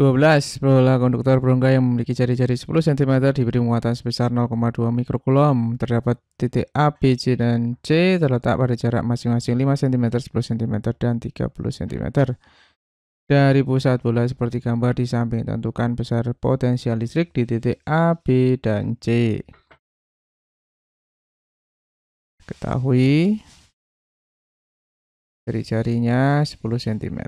12. Bola konduktor berongga yang memiliki jari-jari 10 cm diberi muatan sebesar 0,2 mikrokulom. Terdapat titik A, B, C, dan C terletak pada jarak masing-masing 5 cm, 10 cm, dan 30 cm. Dari pusat bola seperti gambar di samping, tentukan besar potensial listrik di titik A, B, dan C. Ketahui jari-jarinya 10 cm.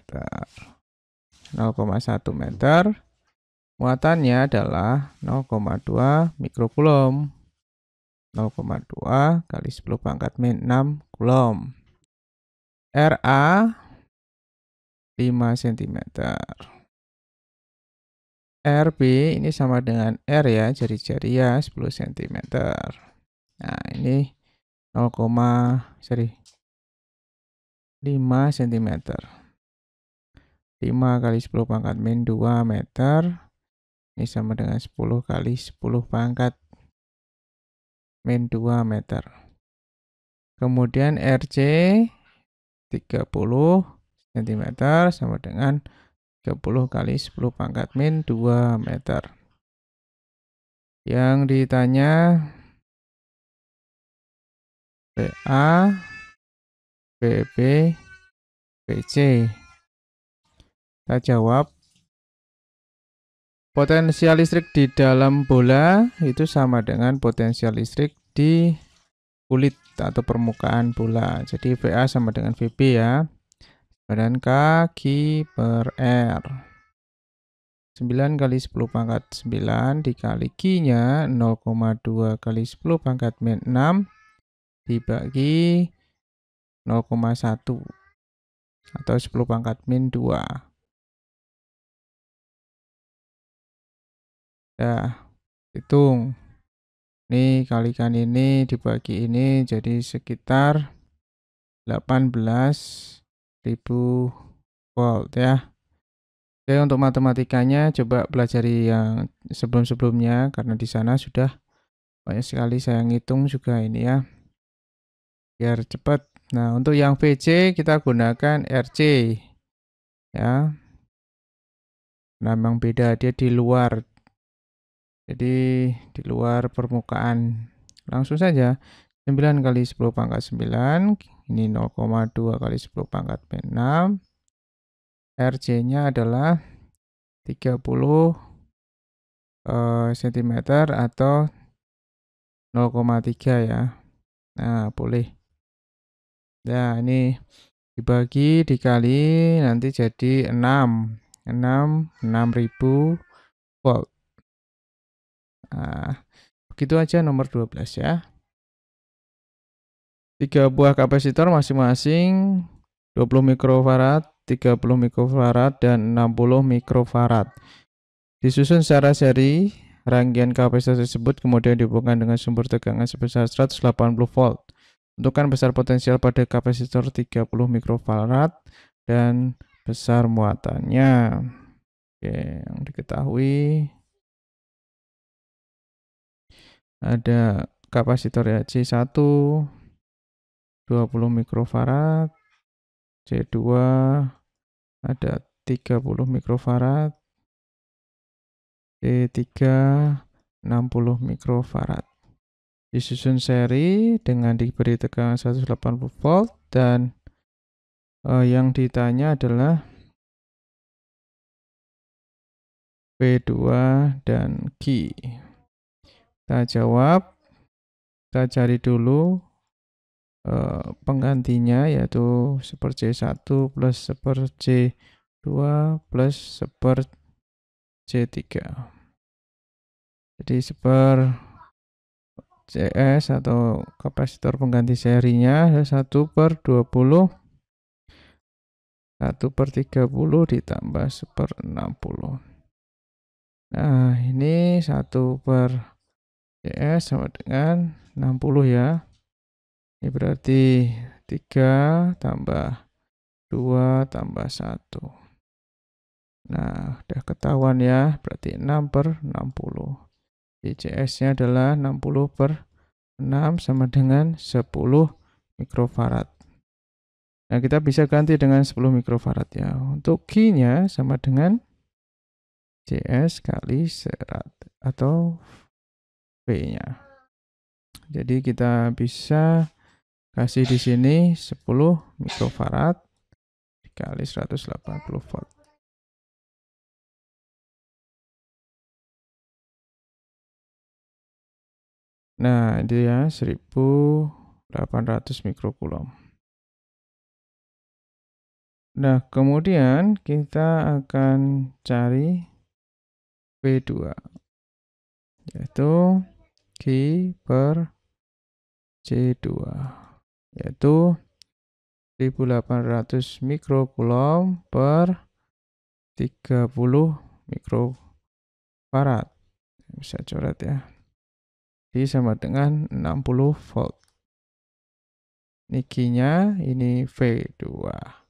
0,1 meter. Muatannya adalah 0,2 mikrokulom. 0,2 kali 10 pangkat min 6 kulom. RA 5 cm. RB ini sama dengan R ya, jari-jari ya 10 cm. Nah, ini 0, sorry, 5 cm. 5 kali 10 pangkat min 2 meter. Ini sama dengan 10 kali 10 pangkat min 2 meter. Kemudian RC 30 cm sama dengan 30 kali 10 pangkat min 2 meter. Yang ditanya BA, BB, BC. Kita jawab. Potensial listrik di dalam bola itu sama dengan potensial listrik di kulit atau permukaan bola. Jadi VA sama dengan VB ya. Badan kaki per R. 9 kali 10 pangkat 9 dikali Q-nya 0,2 kali 10 pangkat min 6 dibagi 0,1 atau 10 pangkat min 2. Ya, hitung. Ini kalikan ini dibagi ini jadi sekitar 18.000 volt ya. Oke, untuk matematikanya coba pelajari yang sebelum-sebelumnya karena di sana sudah banyak sekali saya ngitung juga ini ya. Biar cepat. Nah, untuk yang VC kita gunakan RC ya. Nah, memang beda dia di luar jadi di luar permukaan. Langsung saja 9 kali 10 pangkat 9, ini 0,2 kali 10 pangkat 6. RC nya adalah 30 cm eh, atau 0,3 ya. Nah, boleh. Nah, ini dibagi dikali nanti jadi 6. 6 6000 volt. Nah, begitu aja nomor 12 ya. Tiga buah kapasitor masing-masing 20 mikrofarad, 30 mikrofarad, dan 60 mikrofarad. Disusun secara seri, rangkaian kapasitor tersebut kemudian dihubungkan dengan sumber tegangan sebesar 180 volt. Tentukan besar potensial pada kapasitor 30 mikrofarad dan besar muatannya. Oke, yang diketahui ada kapasitor ya C1 20 mikrofarad C2 ada 30 mikrofarad C3 60 mikrofarad disusun seri dengan diberi tegangan 180 volt dan eh, yang ditanya adalah P2 dan Q kita jawab, kita cari dulu eh, penggantinya yaitu 1 C1 plus 1 C2 plus 1 C3. Jadi 1 CS atau kapasitor pengganti serinya 1 per 20 1 per 30 ditambah 1 per 60 nah ini 1 per CS sama dengan 60 ya. Ini berarti 3 tambah 2 tambah 1. Nah, udah ketahuan ya, berarti 6 per 60. ICS-nya adalah 60 per 6 sama dengan 10 mikrofarad. Nah, kita bisa ganti dengan 10 mikrofarad ya. Untuk Q-nya sama dengan CS kali serat atau V nya Jadi kita bisa kasih di sini 10 mikrofarad dikali 180 volt. Nah, dia ya, 1800 mikrokulom. Nah, kemudian kita akan cari v 2 yaitu G per C2 yaitu 1800 mikrokulom per 30 mikrofarad bisa coret ya I sama dengan 60 volt nikinya ini V2